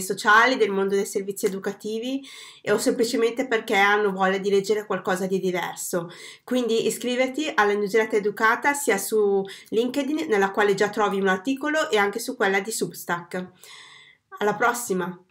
sociali, del mondo dei servizi educativi o semplicemente perché hanno voglia di leggere qualcosa di diverso. Quindi iscriviti alla newsletter educata sia su LinkedIn, nella quale già trovi un articolo, e anche su quella di Substack. Alla prossima!